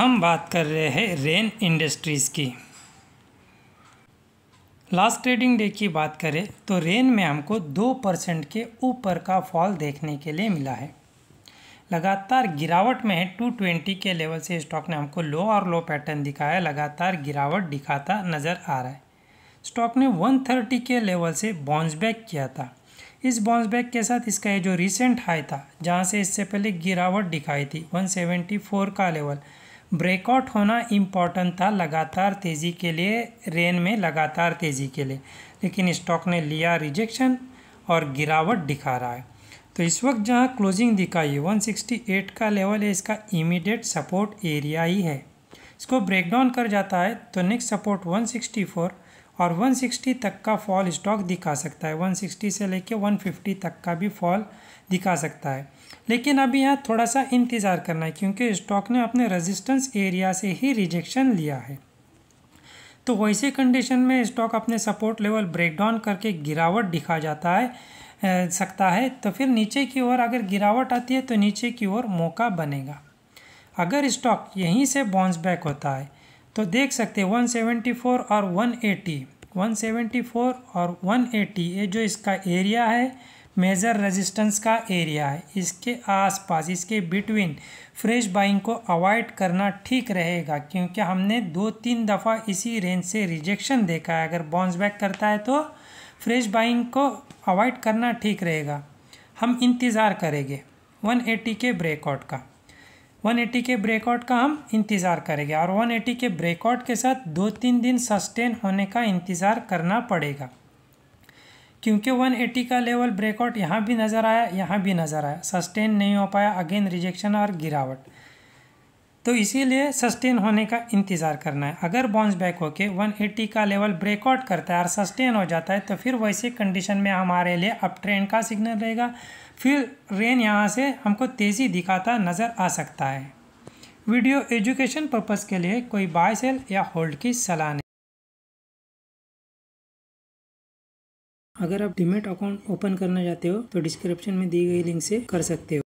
हम बात कर रहे हैं रेन इंडस्ट्रीज़ की लास्ट ट्रेडिंग डे की बात करें तो रेन में हमको दो परसेंट के ऊपर का फॉल देखने के लिए मिला है लगातार गिरावट में है टू ट्वेंटी के लेवल से स्टॉक ने हमको लो और लो पैटर्न दिखाया लगातार गिरावट दिखाता नज़र आ रहा है स्टॉक ने वन थर्टी के लेवल से बाउंस बैक किया था इस बाउंस बैक के साथ इसका ये जो रिसेंट हाई था जहाँ से इससे पहले गिरावट दिखाई थी वन का लेवल ब्रेकआउट होना इम्पॉर्टेंट था लगातार तेज़ी के लिए रेन में लगातार तेज़ी के लिए लेकिन स्टॉक ने लिया रिजेक्शन और गिरावट दिखा रहा है तो इस वक्त जहाँ क्लोजिंग दिखाई है 168 का लेवल है इसका इमीडिएट सपोर्ट एरिया ही है इसको ब्रेक डाउन कर जाता है तो नेक्स्ट सपोर्ट 164 और 160 तक का फॉल स्टॉक दिखा सकता है 160 से लेके 150 तक का भी फॉल दिखा सकता है लेकिन अभी यहाँ थोड़ा सा इंतज़ार करना है क्योंकि स्टॉक ने अपने रेजिस्टेंस एरिया से ही रिजेक्शन लिया है तो वैसे कंडीशन में स्टॉक अपने सपोर्ट लेवल ब्रेक डाउन करके गिरावट दिखा जाता है सकता है तो फिर नीचे की ओर अगर गिरावट आती है तो नीचे की ओर मौका बनेगा अगर स्टॉक यहीं से बाउंस बैक होता है तो देख सकते हैं 174 और 180 174 और 180 ये जो इसका एरिया है मेजर रेजिस्टेंस का एरिया है इसके आसपास इसके बिटवीन फ्रेश बाइंग को अवॉइड करना ठीक रहेगा क्योंकि हमने दो तीन दफ़ा इसी रेंज से रिजेक्शन देखा है अगर बाउंस बैक करता है तो फ्रेश बाइंग को अवॉइड करना ठीक रहेगा हम इंतज़ार करेंगे 180 के ब्रेकआउट का 180 के ब्रेकआउट का हम इंतज़ार करेंगे और 180 के ब्रेकआउट के साथ दो तीन दिन सस्टेन होने का इंतज़ार करना पड़ेगा क्योंकि 180 का लेवल ब्रेकआउट यहाँ भी नज़र आया यहाँ भी नज़र आया सस्टेन नहीं हो पाया अगेन रिजेक्शन और गिरावट तो इसीलिए सस्टेन होने का इंतज़ार करना है अगर बाउंस बैक होके 180 का लेवल ब्रेकआउट करता है और सस्टेन हो जाता है तो फिर वैसे कंडीशन में हमारे लिए अप ट्रेंड का सिग्नल रहेगा फिर रेन यहाँ से हमको तेज़ी दिखाता नज़र आ सकता है वीडियो एजुकेशन पर्पज़ के लिए कोई बाय सेल या होल्ड की सलाह नहीं अगर आप डिमेट अकाउंट ओपन करना चाहते हो तो डिस्क्रिप्शन में दी गई लिंक से कर सकते हो